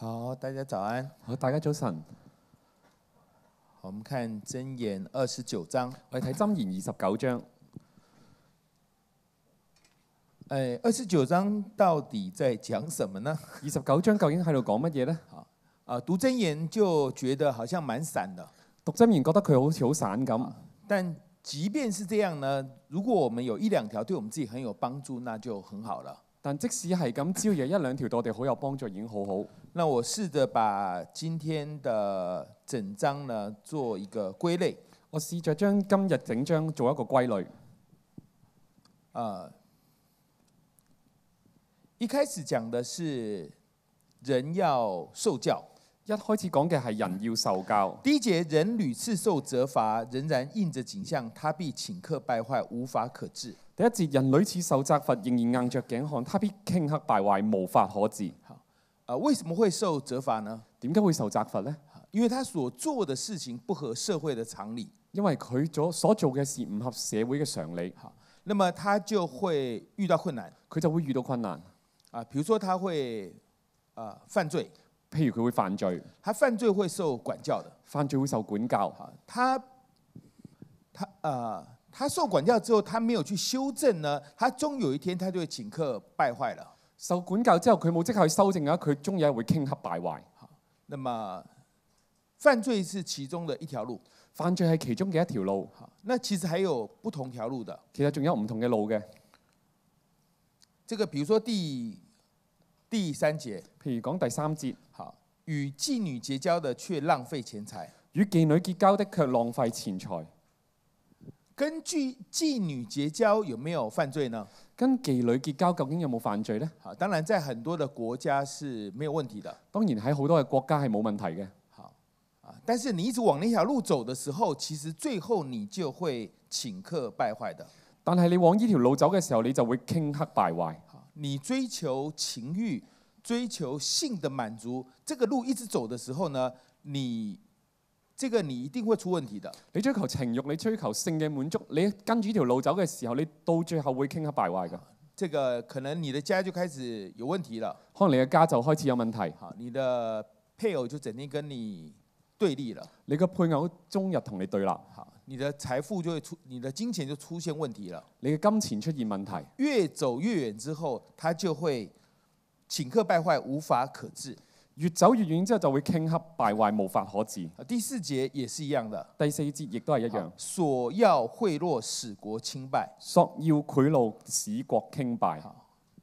好，大家早安。好，大家早晨。我们看真言二十九章。我哋睇真言二十九章。诶，二十九章到底在讲什么呢？二十九章究竟喺度讲乜嘢咧？啊，读真言就觉得好像蛮散的。读真言觉得佢好似好散咁。但即便是这样呢？如果我们有一两条对我们自己很有帮助，那就很好啦。但即使系咁，只要有一两条对我哋好有帮助，已经好好。那我試着把今天的整章呢，做一個歸類。我試着將今日整章做一個歸類。呃，一開始講的是人要受教。一開始講嘅係人要受教。第一節人屡次受責罰，仍然硬着景象，他必顷刻敗壞，無法可治。第一節人屡次受責罰，仍然硬着頸看，他必傾刻敗壞，無法可治。啊，为什么会受责罚呢？点解会受责罚呢？因为他所做的事情不合社会的常理。因为佢做所做嘅事唔合社会嘅常理，吓，那么他就会遇到困难。佢就会遇到困难。啊，比如说他会啊犯罪，譬如佢会犯罪，他犯罪会受管教的。犯罪会受管教。他他啊，他受管教之后，他没有去修正呢，他终有一天，他就会请客败坏了。受管教之後，佢冇即刻去修正话，佢終有一會傾刻败坏。那么犯罪是其中的一條路，犯罪係其中嘅一條路。那其實還有不同條路的。其實仲有唔同嘅路嘅。這個，譬如說第第三節。譬如講第三節，嚇，與妓女結交的卻浪費錢財。與妓女結交的卻浪費錢財。根据妓女結交有沒有犯罪呢？跟妓女結交，究竟有冇犯罪呢？啊，當然在很多的國家是沒有問題的。當然喺好多嘅國家係冇問題嘅。好，啊，但是你一直往呢條路走的時候，其實最後你就會請客敗壞的。但係你往呢條路走嘅時候，你就會傾刻敗壞。你追求情欲、追求性嘅滿足，這個路一直走嘅時候呢？你这个你一定会出问题的。你追求情欲，你追求性嘅满足，你跟住一条路走嘅时候，你到最后会倾刻败坏嘅。这个可能你的家就开始有问题了，可能你嘅家就开始有问题，吓，你的配偶就整天跟你对立了，你嘅配偶终日同你对立。吓，你的财富就会出，你的金钱就出现问题了，你嘅金钱出现问题。越走越远之后，他就会顷刻败坏，无法可治。越走越远之后就会倾刻败坏，无法可治。第四节也是一样的。第四节亦都系一样。索要贿赂使国倾败。索要贿赂使国倾败。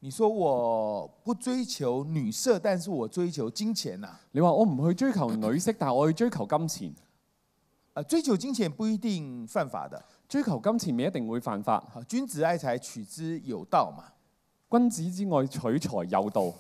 你说我不追求女色，但是我追求金钱啊？你话我唔去追求女色，但系我去追求金钱。啊，追求金钱不一定犯法的。追求金钱咪一定会犯法？君子爱财，取之有道嘛。君子之爱取财有道。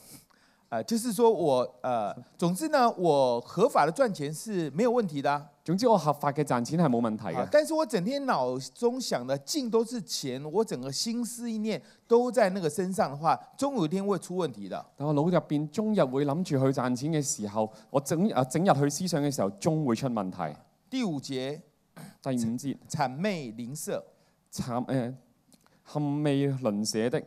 啊，就是说我，呃，总之呢，我合法的赚钱是没有问题的。啊。总之我合法嘅赚钱系冇问题嘅。但是我整天脑中想的尽都是钱，我整个心思意念都在那个身上的话，终有一天会出问题的。但我脑入边终日会谂住去赚钱嘅时候，我整啊整日去思想嘅时候，终会出问题。第五节，第五节，谄媚吝啬，谄诶，谄媚邻舍的。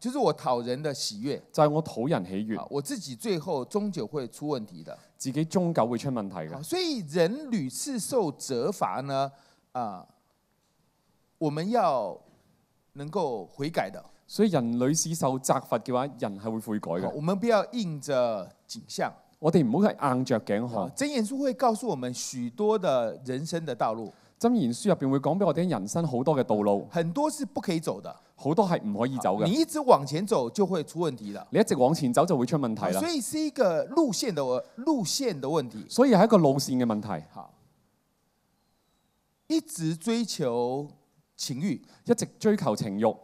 就是我讨人的喜悦，就系我讨人喜悦。我自己最后终究会出问题的，自己终究会出问题嘅。所以人屡次受责罚呢，啊，我们要能够悔改的。所以人屡次受责罚嘅话，人系会悔改嘅。我们不要硬着颈项。真言书会告诉我们许多的人生的道路。真言书入边会讲俾我哋人生好多嘅道路。很多是不可以走的。好多係唔可以走嘅。你一直往前走就會出問題啦。你一直往前走就會出問題啦。所以是一個路線的路线的問題。所以系一個路線嘅問題。好，一直追求情欲，一直追求情慾，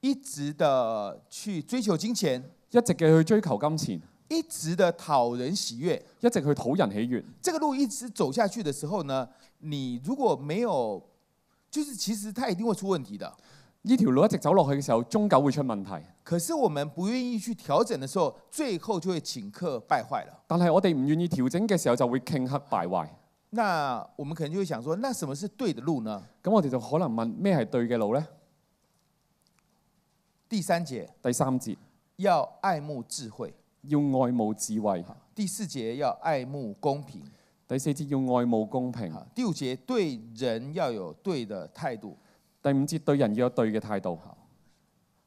一直的去追求金錢，一直嘅去追求金钱。一直的討人喜悦，一直去討人喜悦。这個路一直走下去的時候呢，你如果没有，就是其實它一定會出問題的。呢条路一直走落去嘅时候，终究会出问题。可是我们不愿意去调整的时候，最后就会顷刻败坏了。但系我哋唔愿意调整嘅时候，就会顷刻败坏。那我们肯定就会想说，那什么是对的路呢？咁我哋就可能问咩系对嘅路呢？第三节，第三节要爱慕智慧，要爱慕智慧。第四节要爱慕公平，第四节要爱慕公平。第五节对人要有对的态度。第五節對人要有對嘅態度。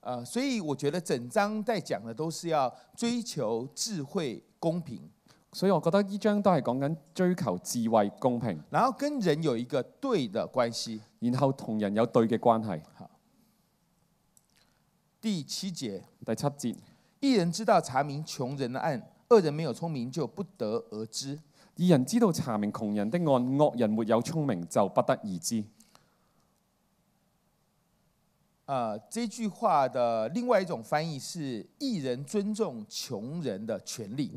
啊，所以我覺得整章在講嘅都是要追求智慧公平。所以我覺得依章都係講緊追求智慧公平。然後跟人有一個對嘅關係。然後同人有對嘅關係。第七节，第七節，一人知道查明窮人的案，惡人沒有聰明就不得而知；二人知道查明窮人的案，惡人沒有聰明就不得而知。呃，这句话的另外一种翻译是“义人尊重穷人的权利”。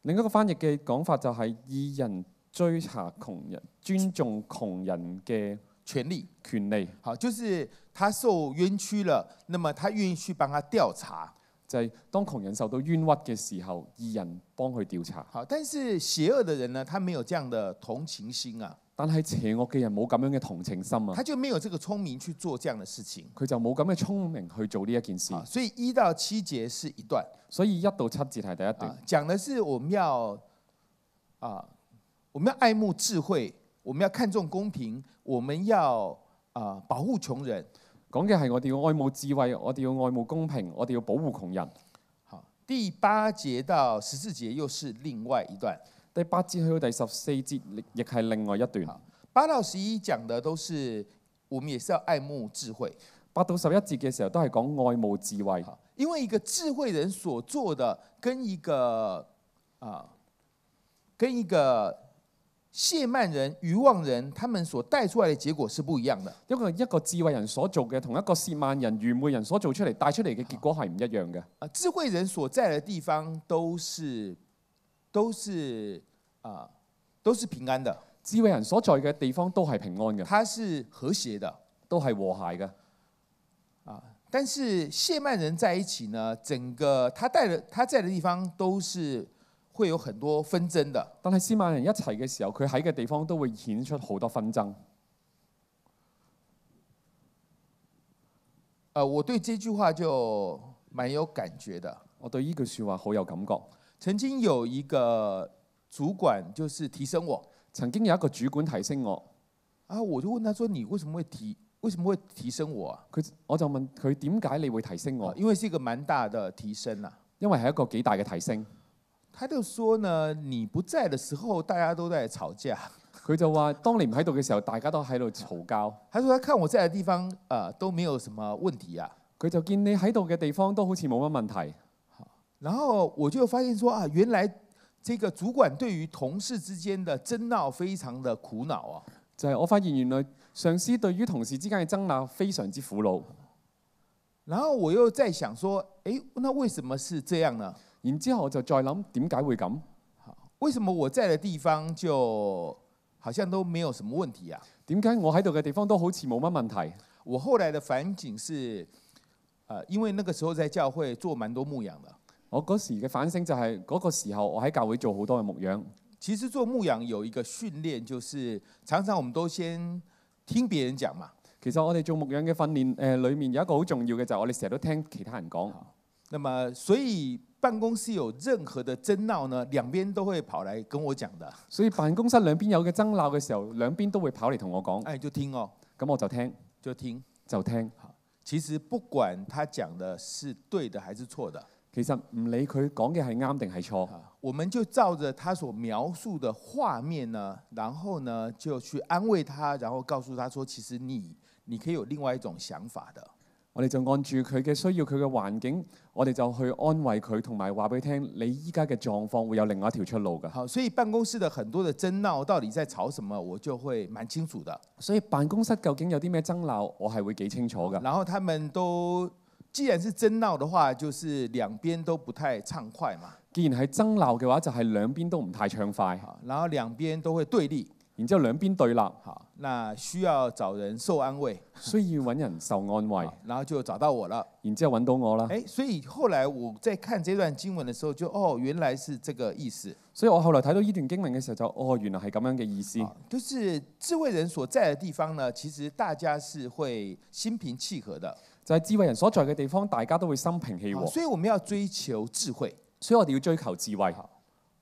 另一个翻译嘅讲法就系“义人追查穷人，尊重穷人嘅权利”。权利。好，就是他受冤屈了，那么他愿意去帮他调查。就系当穷人受到冤屈嘅时候，义人帮佢调查。好，但是邪恶的人呢，他没有这样的同情心啊。但系邪恶嘅人冇咁样嘅同情心啊！他就没有这个聪明去做这样的事情。佢就冇咁嘅聪明去做呢一件事。所以一到七节是一段。所以一到七节系第一段，讲的是我们要啊，我们要爱慕智慧，我们要看重公平，我们要啊保护穷人。讲嘅系我哋要爱慕智慧，我哋要爱慕公平，我哋要保护穷人。好，第八节到十四节又是另外一段。第八节去到第十四节，亦系另外一段。八到十一讲的都是，我们也是要爱慕智慧。八到十一节嘅时候都系讲爱慕智慧，因为一个智慧人所做的，跟一个啊，跟一个谢曼人、愚妄人，他们所带出来的结果是不一样的。因为一个智慧人所做嘅，同一个泄曼人、愚昧人所做出嚟、带出嚟嘅结果系唔一样嘅。啊，智慧人所在嘅地方都是。都是啊，都是平安的。智慧人所在嘅地方都系平安嘅。它是和谐的，都系和谐嘅。啊，但是谢曼人在一起呢，整个他带的他在的地方都是会有很多纷争的。但系斯曼人一齐嘅时候，佢喺嘅地方都会显出好多纷争。我对这句话就蛮有感觉的。我对呢句说话好有感觉。曾经有一个主管就是提升我，曾經有一個主管提升我，啊，我就問他说：你為什麼會提，為什麼會提升我？佢我就問佢點解你會提升我？因為是一個蠻大的提升啊，因為係一個幾大嘅提升。他就說呢，你不在的時候，大家都在吵架。佢就話：當你唔喺度嘅時候，大家都喺度嘈交。他说，他看我在嘅地方，啊，都沒有什麼問題啊。佢就見你喺度嘅地方都好似冇乜問題。然后我就发现说啊，原来这个主管对于同事之间的争闹非常的苦恼啊。就系，我发现原来上司对于同事之间嘅争闹非常之苦恼。然后我又在想说，诶，那为什么是这样呢？然之后我就再谂点解会咁？为什么我在的地方就好像都没有什么问题啊？点解我喺度嘅地方都好似冇乜问题？我后来的反省是，诶，因为那个时候在教会做蛮多牧养的。我嗰時嘅反省就係嗰個時候，我喺教會做好多嘅牧養。其實做牧養有一個訓練，就是常常我們都先聽別人講嘛。其實我哋做牧養嘅訓練，誒裏面有一個好重要嘅就係我哋成日都聽其他人講。咁啊，所以辦公室有任何的爭鬧呢，兩邊都會跑嚟跟我講的。所以辦公室兩邊有嘅爭鬧嘅時候，兩邊都會跑嚟同我講。哎，就聽哦。咁我就聽，就聽，就聽。其實不管他講的是對的還是錯的。其實唔理佢講嘅係啱定係錯，我們就照着他所描述的畫面呢，然後呢就去安慰他，然後告訴他说，其實你你可以有另外一種想法的。我哋就按住佢嘅需要，佢嘅環境，我哋就去安慰佢，同埋話俾佢聽：你依家嘅狀況會有另外一條出路嘅。好，所以辦公室的很多的爭鬧到底在吵什麼，我就會蛮清楚的。所以辦公室究竟有啲咩爭鬧，我係會幾清楚嘅。然後他们都。既然是爭鬧的話，就是兩邊都不太暢快嘛。既然係爭鬧嘅話，就係兩邊都唔太暢快。然後兩邊都會對立，然之後兩邊對立嚇，那需要找人受安慰，需要揾人受安慰，然後就找到我了，然之後揾到我啦。哎，所以後來我在看这段經文嘅時候，就哦，原來是這個意思。所以我後來睇到呢段經文嘅時候，就哦，原來係咁樣嘅意思。就是智慧人所在嘅地方呢，其實大家是會心平氣和的。就智慧人所在嘅地方，大家都會心平氣和。所以我们要追求智慧。所以我哋要追求智慧。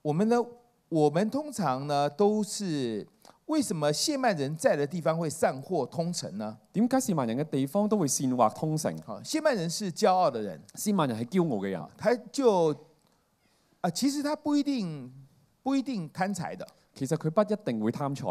我们呢，我们通常呢都是為什麼谢曼人在嘅地方會善货通城呢？點解希曼人嘅地方都會善或通城？哈！谢曼人是驕傲的人。谢曼人係骄傲嘅人。他就啊，其實他不一定不一定貪財的。其實佢不一定会贪财。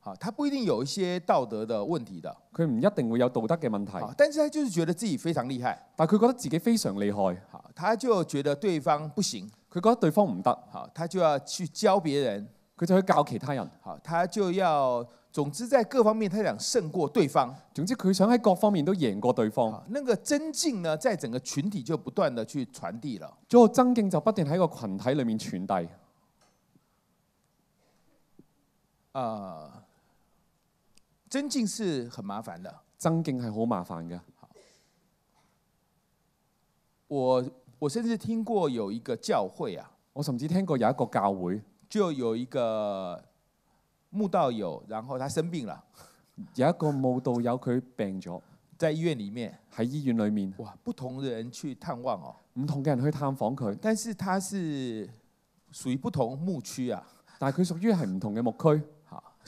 啊，他不一定有一些道德的问题的。佢唔一定会有道德嘅问题。但是他就是觉得自己非常厉害。但佢觉得自己非常厉害，他就觉得对方不行。佢觉得对方唔得，他就要去教别人，佢就去教其他人。他就要，总之在各方面，他想胜过对方。总之佢想喺各方面都赢过对方。那个增进呢，在整个群体就不断的去传递了。就增进就不断喺个群体里面传递。啊。增进是很麻煩的，增进係好麻煩嘅。我我甚至聽過有一個教會啊，我甚至聽過有一個教會，就有一個牧道友，然後他生病了，有一個牧道友佢病咗，在醫院里面喺醫院里面，哇！不同人去探望哦，唔同嘅人去探訪佢，但是他是屬於不同牧區啊，但系佢屬於係唔同嘅牧區。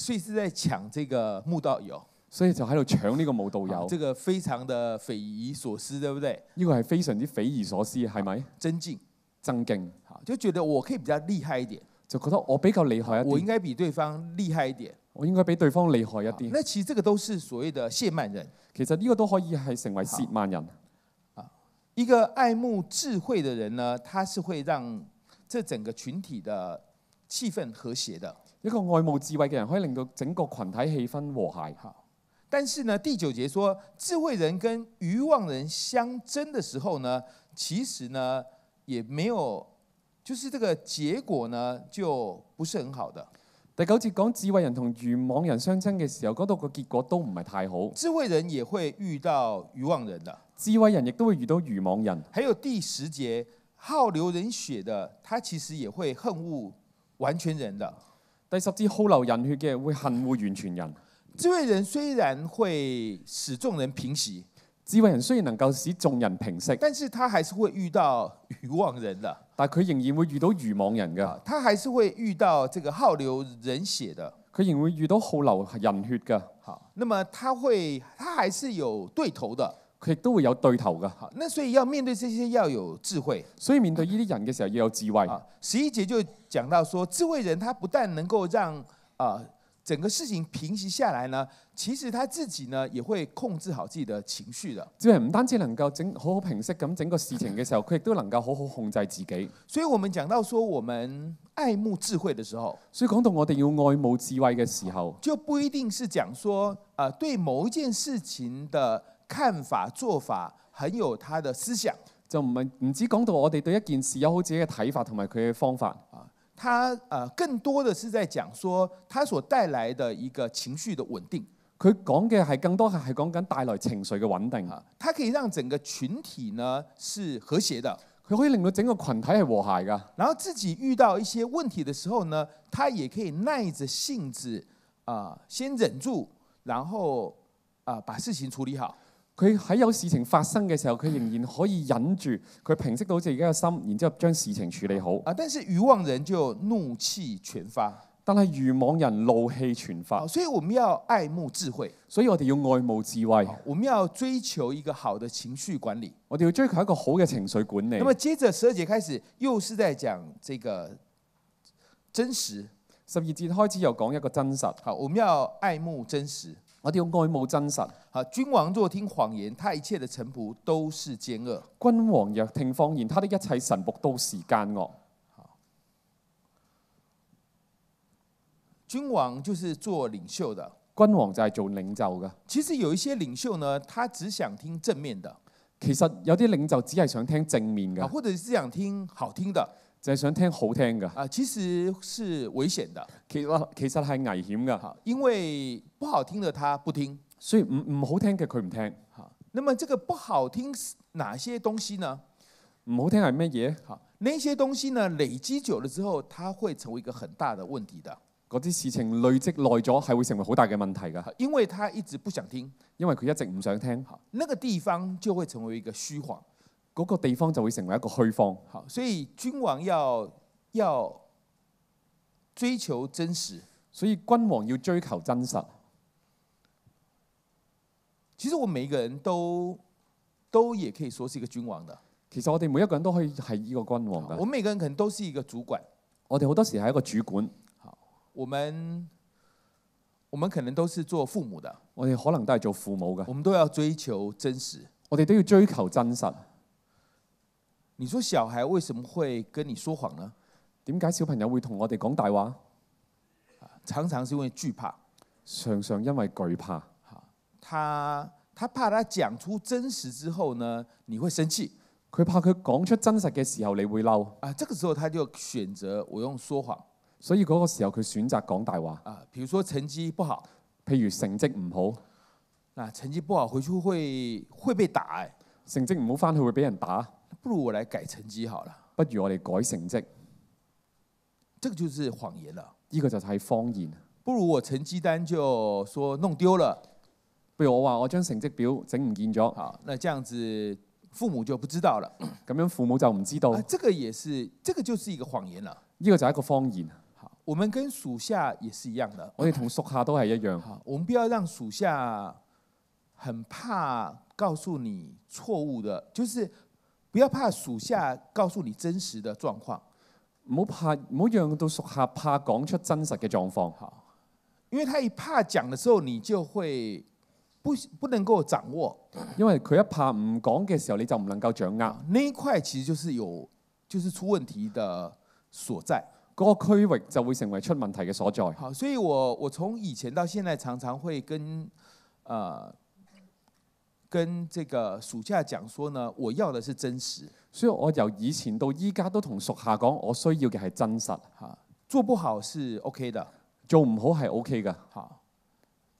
所以是在抢这个慕道友，所以就喺度抢呢个慕道友，这个非常的匪夷所思，对不对？呢个系非常之匪夷所思，系咪？震惊，震惊，就觉得我可以比较厉害一点，就觉得我比较厉害一，我应该比对方厉害一点，我应该比对方厉害一点。那其实这个都是所谓的谢曼人，其实呢个都可以系成为谢曼人。一个爱慕智慧的人呢，他是会让这整个群体的气氛和谐的。一個爱慕智慧嘅人可以令到整個群體氣氛和諧。但是呢，第九節說智慧人跟愚妄人相爭的時候呢，其實呢也沒有，就是這個結果呢就不是很好的。九节講智慧人同愚妄人相爭嘅時候，嗰度個結果都唔係太好。智慧人也會遇到愚妄人的，智慧人亦都會遇到愚妄人。還有第十節好流人血的，他其實也會恨惡完全人的。第十支耗流人血嘅会恨恶完全人，智慧人虽然会使众人平息，智慧人虽然能够使众人平息，但是他还是会遇到愚妄人的。但佢仍然会遇到愚妄人嘅。他还是会遇到这个耗流人血的。佢仍然会遇到耗流人血嘅。吓，那么他会，他还是有对头的。佢亦都會有對頭噶。那所以要面對這些要有智慧。所以面對呢啲人嘅時候要有智慧。十一節就講到說，智慧人他不但能夠讓啊整個事情平息下來呢，其實他自己呢也會控制好自己的情緒的。唔單止能夠整好好平息咁整個事情嘅時候，佢亦都能夠好好控制自己。所以我們講到說，我們愛慕智慧的時候，所以講到我哋要愛慕智慧嘅時候，就不一定是講說啊對某一件事情的。看法做法很有他的思想，就唔系唔止讲到我哋对一件事有好自己嘅睇法同埋佢嘅方法。啊，他诶，更多的是在讲说，他所带来的一个情绪的稳定。佢讲嘅系更多系系讲紧带来情绪嘅稳定啊。它可以让整个群体呢是和谐的，佢可以令到整个群体系和谐噶。然后自己遇到一些问题的时候呢，他也可以耐着性子啊，先忍住，然后啊，把事情处理好。佢喺有事情發生嘅時候，佢仍然可以忍住，佢平息到自己嘅心，然之後將事情處理好。啊！但是愚妄人就怒氣全發。但系愚妄人怒氣全發。所以我們要愛慕智慧。所以我哋要愛慕智慧。我們要追求一個好的情緒管理。我哋要追求一個好嘅情緒管理。咁啊，接着十二節開始又是在講這個真實。十二節開始又講一個真實。好，我們要愛慕真實。我哋要爱慕真神。吓，君王若听谎言，他一切的臣仆都是奸恶；君王若听谎言，他的一切臣仆都是奸恶。君王就是做领袖的，君王就系做领袖嘅。其实有一些领袖呢，他只想听正面的。其实有啲领袖只系想听正面嘅，或者只想听好听的。就係想聽好聽嘅啊，其實是危險的。其其實係危險嘅，因為不好聽的他不聽，所以唔唔好聽嘅佢唔聽。嚇，那麼這個不好聽哪些東西呢？唔好聽係咩嘢？嚇，那些東西呢？累積久了之後，它會成為一個很大的問題的。嗰啲事情累積耐咗，係會成為好大嘅問題嘅。因為他一直不想聽，因為佢一直唔想聽。嚇，那個地方就會成為一個虛晃。嗰個地方就會成為一個虛方。嚇。所以君王要要追求真實，所以君王要追求真實。其實我每一個人都都也，可以說是一個君王的。其實我哋每一個人都可以係一個君王的。我每個人可能都是一個主管。我哋好多時係一個主管。好，我們我们可能都是做父母的。我哋可能都係做父母嘅。我们都要追求真實。我哋都要追求真實。你说小孩为什么会跟你说谎呢？点解小朋友会同我哋讲大话？常常是因为惧怕，常常因为惧怕。他他怕，他讲出真实之后呢，你会生气。佢怕佢讲出真实嘅时候，你会嬲。啊，这个时候他就选择我用说谎。所以嗰个时候佢选择讲大话。啊，譬如说成绩不好，譬如成绩唔好，啊，成绩不好回去会会被打？成绩唔好翻去会俾人打。不如我来改成绩好了。不如我哋改成绩，这个就是谎言了。呢个就系方言。不如我成绩单就说弄丢了。不如我话我将成绩表整唔见咗。哈，那这样子父母就不知道了。咁样父母就唔知道。这个也是，这个就是一个谎言了。呢个就系一个方言。好，我们跟属下也是一样的。我哋同属下都系一样。好，我们不要让属下很怕告诉你错误的，就是。不要怕属下告诉你真实的状况。冇怕冇让到属下怕讲出真实嘅况。況。因为他一怕讲嘅时候，你就会不不能够掌握。因为佢一怕唔讲嘅时候，你就唔能够掌握。呢一块其实就是有就是出问题的所在，嗰個域就会成为出问题嘅所在。好，所以我我从以前到现在，常常会跟啊。跟這個暑下講說呢，我要的是真實。所以我由以前到依家都同属下講，我需要嘅係真實。吓。做不好是 OK 的，做唔好係 OK 噶。好，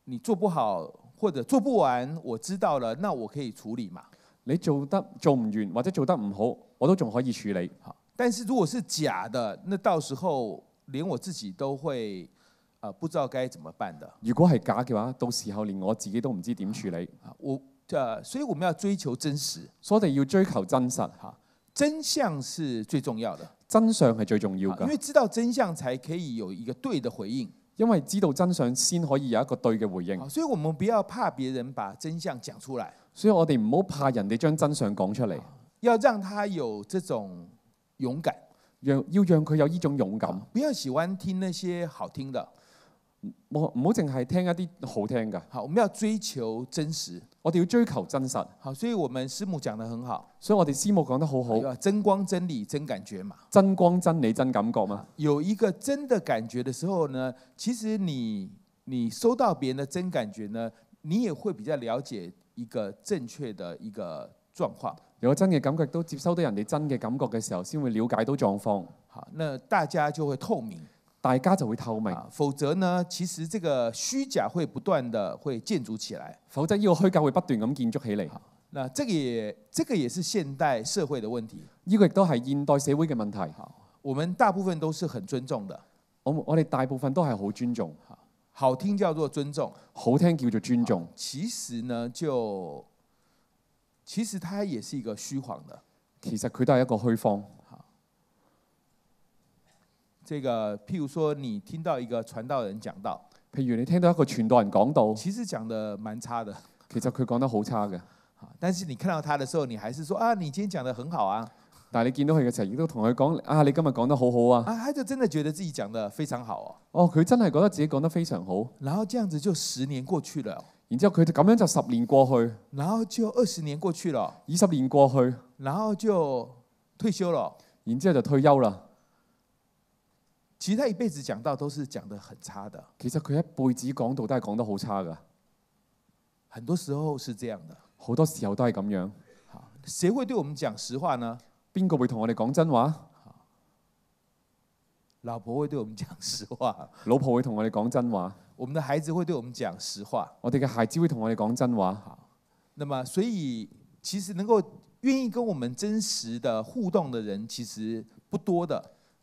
你做不好或者做不完，我知道了，那我可以處理嘛。你做得做唔完或者做得唔好，我都仲可以處理。嚇，但是如果是假的，那到時候連我自己都會，啊，不知道該怎麼辦的。如果係假嘅話，到時候連我自己都唔知點處理。我。呃，所以我们要追求真实。我哋要追求真实，真相是最重要的。真相系最重要噶，因为知道真相才可以有一个对的回应。因为知道真相先可以有一个对嘅回应。所以，我们不要怕别人把真相讲出来。所以我哋唔好怕人哋将真相讲出嚟，要让他有这种勇敢，让要让佢有呢种勇敢。不要喜欢听那些好听的。冇唔好净系听一啲好听噶。好，我们要追求真实。我哋要追求真实。好，所以，我们师母讲得很好。所以我哋师母讲得好好。真光真理真感觉嘛？真光真理真感觉嘛？有一个真的感觉的时候呢，其实你你收到别人的真感觉呢，你也会比较了解一个正确的一个状况。如果真嘅感觉都接收到人哋真嘅感觉嘅时候，先会了解到状况。好，那大家就会透明。大家就會透明，否則呢？其實這個虛假會不斷的會建築起來。否則呢个虛假會不斷咁建築起嚟。那這個也這個也是現代社會的問題。呢個亦都係現代社會嘅問題。我们大部分都是很尊重的。我我哋大部分都係好尊重。好聽叫做尊重，好聽叫做尊重。其實呢就其實它也是一個虛晃的。其實佢都係一個虛方。這個譬如說，你聽到一個傳道人講到，譬如你聽到一個傳道人講到，其實講得蠻差的。其實佢講得好差嘅。但是你看到他的時候，你還是說啊，你今天講得很好啊。但你見到佢嘅時候，亦都同佢講啊，你今日講得好好啊。啊，他就真的覺得自己講得非常好哦。哦，佢真係覺得自己講得非常好。然後這樣子就十年過去了。然之後佢就咁樣就十年過去。然後就二十年過去了。二十年過去。然後就退休了。然之後就退休了。其实他一辈子讲到都是讲的很差的。其实他一辈子讲到都系讲得好差噶，很多时候是这样的。好多时候都系咁样。谁会对我们讲实话呢？边个会同我哋讲真话？老婆会对我们讲实话。老婆会同我哋讲真话？我们的孩子会对我们讲实话。我哋嘅孩子会同我哋讲真话。好，那么所以其实能够愿意跟我们真实的互动的人其实不多的。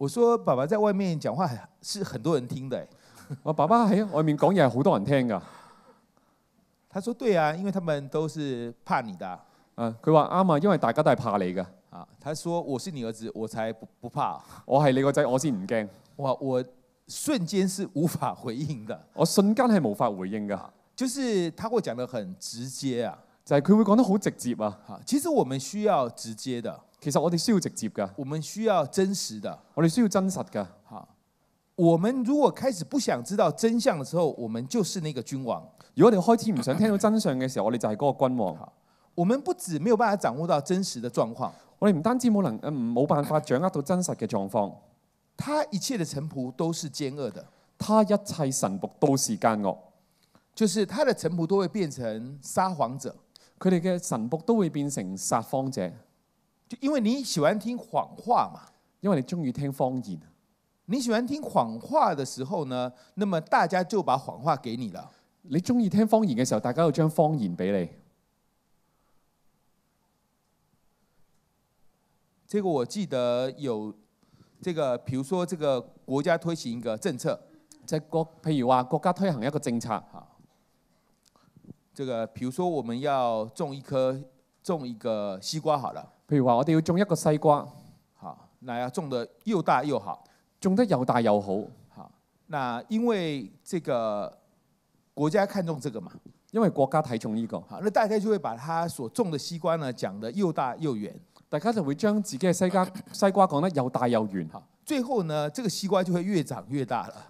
我说爸爸在外面讲话是很多人听的，我爸爸喺外面讲嘢系好多人听噶。他说对啊，因为他们都是怕你的。佢话啱啊，因为大家都系怕你噶。啊，他说我是你儿子，我才不不怕。我系你个仔，我先唔惊。我我瞬间是无法回应的。我瞬间系无法回应噶。就是他会讲得很直接啊，就系佢会讲得好直接啊。其实我们需要直接的。其实我哋需要直接噶，我们需要真实的，我哋需要真实嘅。好，我们如果开始不想知道真相嘅时候，我们就是那个君王。如果你开始唔想听到真相嘅时候，我哋就系嗰个君王。我们不止没有办法掌握到真实的状况，我哋唔单止冇能诶，冇办法掌握到真实嘅状况。他一切的臣仆都是奸恶的，他一切臣仆都是奸恶，就是他的臣仆都会变成撒谎者，佢哋嘅臣仆都会变成撒谎者。就因为你喜欢听谎话嘛，因为你中意听方言，你喜欢听谎话的时候呢，那么大家就把谎话给你了。你中意听方言的时候，大家就将方言给你。这个我记得有这个，比如说这个国家推行一个政策，在国，譬如话国家推行一个政策哈，这个比如说我们要种一棵种一个西瓜好了。譬如話，我哋要種一個西瓜，嚇，嗱要種得又大又好，種得又大又好，嚇，那因為這個國家看重這個嘛，因為國家睇重呢個，嚇，那大家就會把他所種的西瓜呢，講得又大又圓，大家就會將自己嘅西瓜 西瓜講得又大又圓，嚇，最後呢，這個西瓜就會越長越大啦。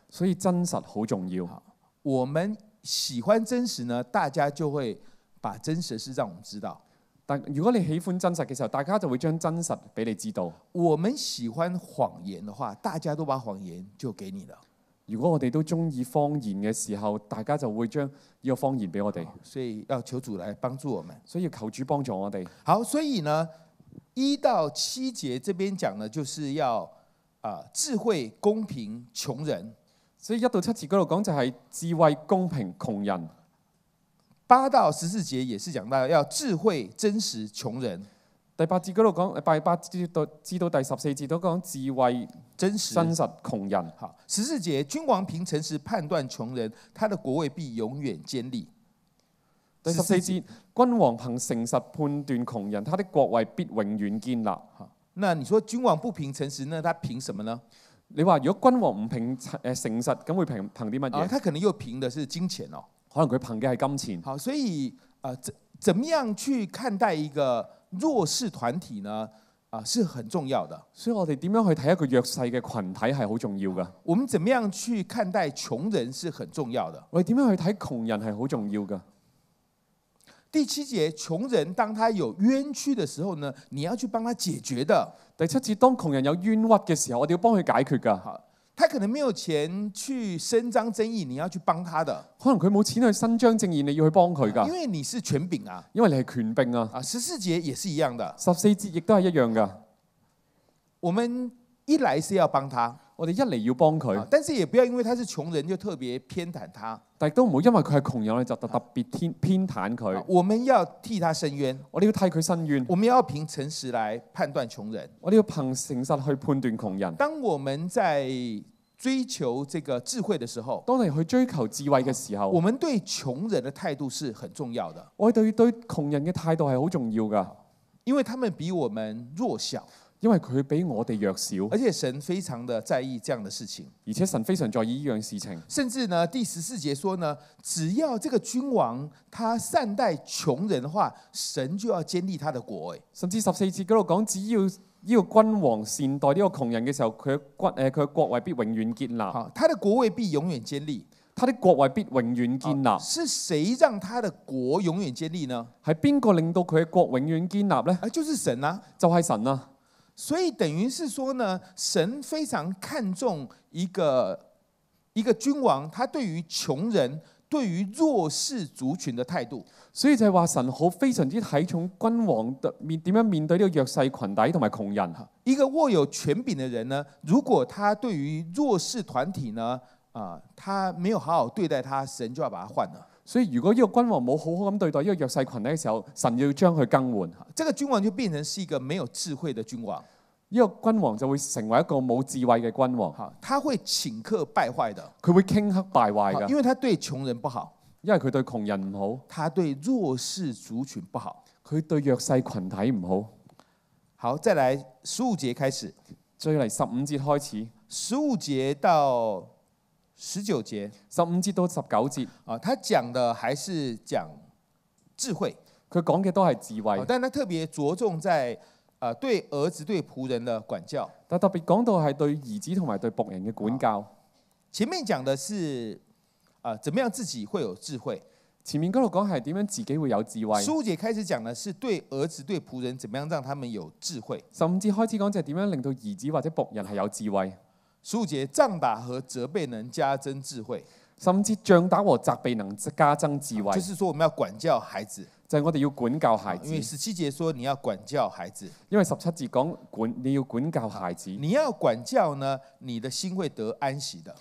所以真實好重要。我們喜歡真實呢，大家就會把真實是讓我們知道。但如果你喜歡真實嘅時候，大家就會將真實俾你知道。我們喜歡謊言的話，大家都把謊言就給你了。如果我哋都中意方言嘅時候，大家就會將呢个謊言俾我哋。所以要求主來幫助我們。所以求主幫助我哋。好，所以呢一到七节，这边讲呢，就是要啊智慧、公平、穷人。所以一到七字嗰度讲就系智慧公平穷人。八到十四节也是讲到要智慧真实穷人。第八字嗰度讲八八节到至到第十四节都讲智慧真实真实穷人。好，十四节君王凭诚实判断穷人，他的国位必永远坚立。第十四节，君王凭诚实判断穷人，他的国位必永远建立。好，那你说君王不凭诚实，那他凭什么呢？你話如果君王唔平誒誠實，咁會憑憑啲乜嘢？啊，他可能又憑的是金錢哦。可能佢憑嘅係金錢。好，所以啊，怎樣去看待一個弱勢團體呢？啊，是很重要的。所以我哋點樣去睇一個弱勢嘅群體係好重要嘅。我怎點樣去看待窮人是很重要的。我哋點樣去睇窮人係好重要嘅。第七节，穷人当他有冤屈的时候呢，你要去帮他解决的。第七节，当穷人有冤屈的时候，我哋要帮佢解决噶。他可能没有钱去伸张正义，你要去帮他的。可能佢冇钱去伸张正义，你要去帮佢噶。因为你是权柄啊。因为你系权柄啊。啊，十四节也是一样的。十四节亦都系一样噶。我们一来是要帮他。我哋一嚟要帮佢，但是也不要因为他是穷人就特别偏袒他。但系都唔好，因为佢系穷人，哋就特特别偏偏袒佢。我们要替他伸冤，我哋要替佢伸冤。我们要凭诚实来判断穷人，我哋要凭诚实去判断穷人。当我们在追求这个智慧的时候，当你去追求智慧嘅时候，我们对穷人的态度是很重要的。我哋对穷人嘅态度系好重要噶，因为他们比我们弱小。因为佢比我哋弱小，而且神非常的在意这样的事情，而且神非常在意呢样事情。甚至呢，第十四节说呢，只要这个君王他善待穷人的话，神就要建立他的国。诶，甚至十四节嗰度讲，只要呢个君王善待呢个穷人嘅时候，佢国诶佢国位必永远建立。他的国位必永远建立，他的国位必永远建立。是谁让他的国永远建立呢？系边个令到佢嘅国永远建立咧？啊、就是神啊，就系神啊。所以等于是说呢，神非常看重一个一个君王，他对于穷人、对于弱势族群的态度。所以就系话神好非常之睇重君王的面点样面对呢个弱势群体同埋穷人吓。一个握有权柄的人呢，如果他对于弱势团体呢，啊，他没有好好对待他，神就要把他换了。所以如果呢个君王冇好好咁对待呢个弱势群体嘅时候，神要将佢更换。这个君王就变成是一个没有智慧的君王。呢个君王就会成为一个冇智慧嘅君王。佢会顷刻败坏的。佢会顷刻败坏嘅，因为他对穷人不好。因为佢对穷人唔好。他对弱势族群不好。佢对弱势群体唔好。好，再来十五节开始。最嚟十五节开始。十五节到十九节。十五节到十九节。啊，他讲的还是讲智慧。佢讲嘅都系智慧，但他特别着重在。啊，对儿子对仆人的管教，但特别讲到系对儿子同埋对仆人嘅管教。前面讲的是啊，怎么样自己会有智慧。前面嗰度讲系点样自己会有智慧。苏姐开始讲的是对儿子对仆人，怎么样让他们有智慧。甚至开始讲就系点样令到儿子或者仆人系有智慧。苏姐仗打和责备能加增智慧，甚至仗打和责备能加增智慧。就是说我们要管教孩子。就系我哋要管教孩子。因为十七节说你要管教孩子。因为十七节讲管你要管教孩子。你要管教呢，你的心会得安息的。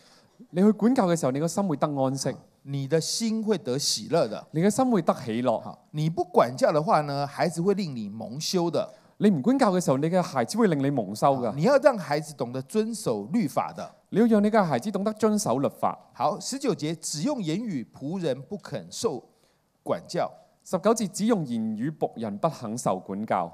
你去管教嘅时候，你个心会得安息，你的心会得喜乐的。你嘅心会得喜乐。你不管教的话呢，孩子会令你蒙羞的。你唔管教嘅时候，你嘅孩子会令你蒙羞噶。你要让孩子懂得遵守律法的。你要让你嘅孩子懂得遵守律法。好，十九节只用言语，仆人不肯受管教。十九节只用言语仆人不肯受管教，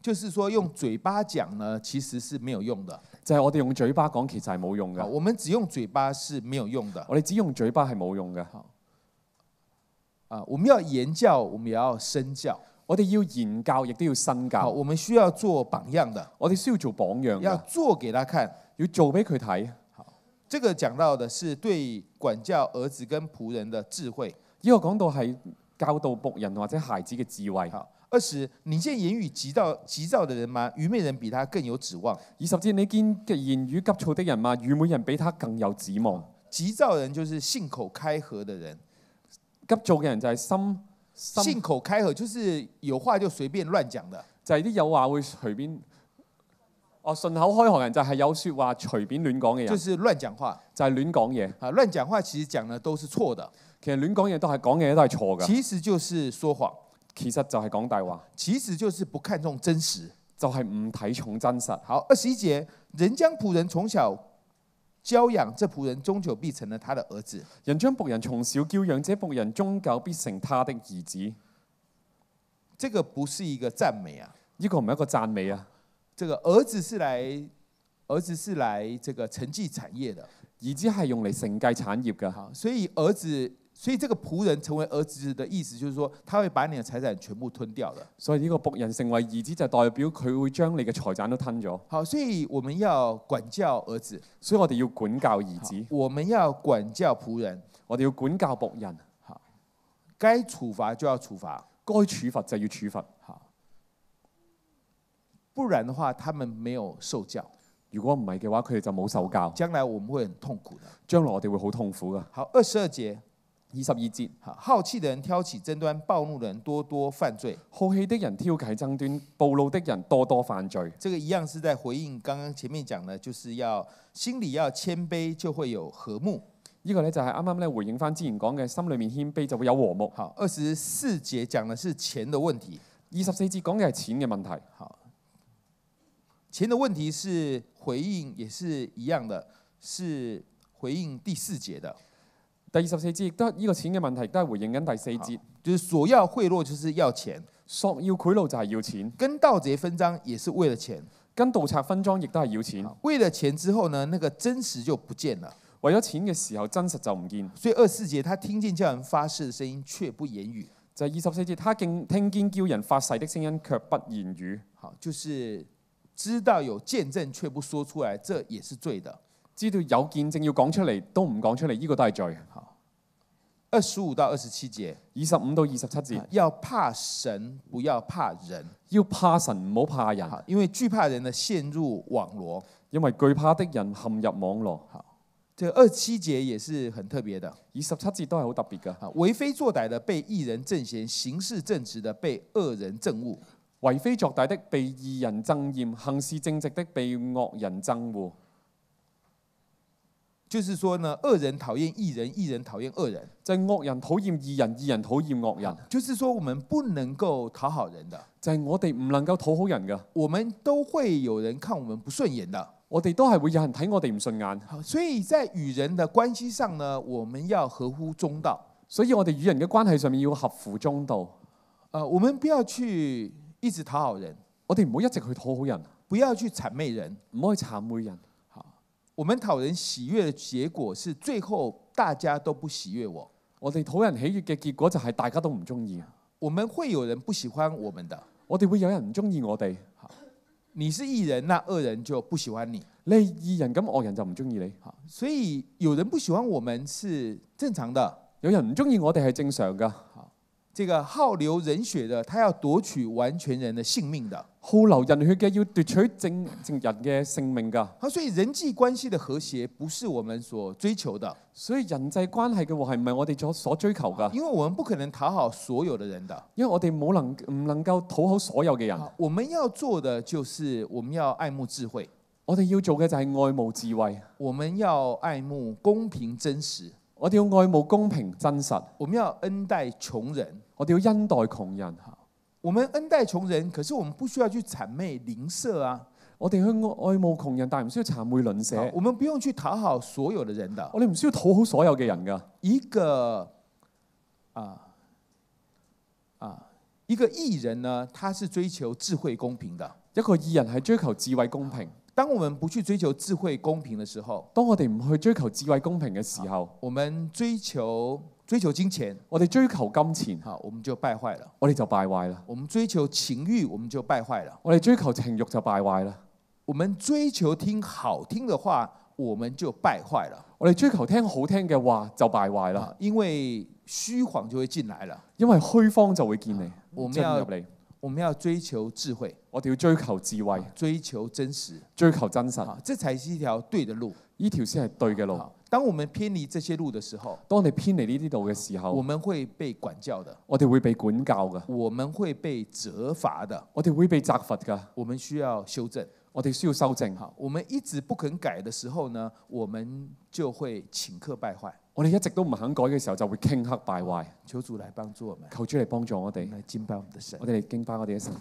就是说用嘴巴讲呢，其实是没有用的。就系我哋用嘴巴讲其实系冇用嘅。我们只用嘴巴是没有用的。我哋只用嘴巴系冇用嘅。好，啊，我们要言教，我们也要身教。我哋要言教，亦都要身教。我们需要做榜样的。我哋需要做榜样。要做给他看，要做俾佢睇。好，这个讲到的是对管教儿子跟仆人的智慧。以后讲到系。教导仆人或者孩子嘅智慧。二十，你见言语急躁急躁的人吗？愚昧人比他更有指望。二十，你见嘅言语急躁的人吗？愚昧人比他更有指望。急躁人就是信口开河的人，急躁嘅人就系心。信口开河就是有话就随便乱讲的，就系啲有话会随便。哦，信口开河人就系有说话随便乱讲嘅人，就是乱讲话，就系乱讲嘢啊！乱讲话其实讲呢都是错的。其实乱讲嘢都系讲嘢都系错嘅。其实就是说谎，其实就系讲大话，其实就是不看重真实，就系唔睇重真实。好，二十一节，人将仆人从小教养，这仆人终究必成了他的儿子。人将仆人从小教养，这仆人终究必成他的儿子。这个不是一个赞美啊？呢个唔系一个赞美啊？这个儿子是来，儿子是来这个承继产业的。儿子系用嚟承继产业嘅吓。所以儿子，所以这个仆人成为儿子的意思，就是说他会把你的财产全部吞掉的。所以呢个仆人成为儿子就代表佢会将你嘅财产都吞咗。好，所以我们要管教儿子。所以我哋要管教儿子。我们要管教仆人。我哋要管教仆人。好，该处罚就要处罚，该处罚就要处罚。不然的话，他们没有受教。如果唔系嘅话，佢哋就冇受教。将来我们会很痛苦嘅。将来我哋会好痛苦噶。好，二十二节，二十二节。好，好气的人挑起争端，暴怒的人多多犯罪。好气的人挑起争端，暴怒的人多多犯罪。这个一样是在回应刚刚前面讲的，就是要心里要谦卑就会有和睦。呢个呢，就系啱啱咧回应翻之前讲嘅，心里面谦卑就会有和睦。好，二十四节讲的是钱的问题。二十四节讲嘅系钱嘅问题。好。钱的问题是回应也是一样的，是回应第四节的。第二十四节，都呢个钱嘅问题，都系回应紧第四节，就是索要贿赂就是要钱，索要贿赂就系要钱，跟盗贼分赃也是为了钱，跟盗贼分赃亦都系要钱，为了钱之后呢，那个真实就不见了。为咗钱嘅时候，真实就唔见。所以二十四节，他听见叫人发誓嘅声音，却不言语。就二十四节，他竟听见叫人发誓的声音，却不言语。好，就是。知道有见证却不说出来，这也是罪的。知道有见证要讲出嚟，都唔讲出嚟，依个都系罪。好，二十五到二十七节，二十五到二十七节，要怕神，不要怕人。要怕神，唔好怕人，因为惧怕人的陷入网罗。因为惧怕的人陷入网罗。好，这二七节也是很特别的。二十七节都系好特别噶。为非作歹的被一人正嫌，行事正直的被恶人憎恶。为非作歹的被异人憎厌，行事正直的被恶人憎恶。就是说呢，恶人讨厌异人，异人讨厌恶人。就系恶人讨厌异人，异人讨厌恶人。就是说，我们不能够讨好人的，就系我哋唔能够讨好人噶。我们都会有人看我们不顺眼的，我哋都系会有人睇我哋唔顺眼。所以，在与人的关系上呢，我们要合乎中道。所以我哋与人嘅关系上面要合乎中道。诶，我们不要去。一直讨好人，我哋唔好一直去讨好人，不要去谄媚人，唔好去谄媚人。好，我们讨人喜悦的结果是最后大家都不喜悦我。我哋讨人喜悦嘅结果就系大家都唔中意。我们会有人不喜欢我们的，我哋会有人唔中意我哋。好，你是艺人，那恶人就不喜欢你。你艺人咁恶人就唔中意你。好，所以有人不喜欢我们是正常的，有人唔中意我哋系正常噶。这个好流人血的，他要夺取完全人的性命的。好流人血嘅要夺取正正人嘅性命噶。啊，所以人际关系的和谐不是我们所追求的。所以人际关系嘅话，系咪我哋所所追求噶？因为我们不可能讨好所有的人的，因为我哋冇能唔能够讨好所有嘅人。我们要做的就是我们要爱慕智慧。我哋要做嘅就系爱慕智慧。我们要爱慕公平真实。我哋要爱慕公平真实，我们要恩待穷人，我哋要恩待穷人。吓，我们恩待穷人，可是我们不需要去谄媚邻舍啊。我哋去爱慕穷人，但系唔需要谄媚邻舍。我们不用去讨好所有的人的。我哋唔需要讨好所有嘅人噶。一个啊啊，一个艺人呢？他是追求智慧公平的。一个艺人系追求智慧公平。当我们不去追求智慧公平的时候，当我哋唔去追求智慧公平嘅时候，我们追求追求金钱，我哋追求金钱，我们就败坏了。我哋就败坏了。我们追求情欲，我们就败坏了。我哋追求情欲就败坏了。我们追求听好听的话，我们就败坏了。我哋追求听好听嘅话就败坏了，因为虚谎就会进来了，因为虚谎就会见你，进入嚟。我们要追求智慧，我哋要追求智慧，追求真实，追求真实，这才是一条对的路，呢条先系对嘅路。当我们偏离这些路嘅时候，当你偏离呢啲路嘅时候，我们会被管教的，我哋会被管教嘅，我们会被责罚的，我哋会被责罚嘅，我们需要修正，我哋需要修正。哈，我们一直不肯改嘅时候呢，我们就会请客败坏。我哋一直都唔肯改嘅時候，就會傾刻敗壞。求主嚟幫助，求主嚟帮助我哋。我哋嚟敬拜我哋嘅神。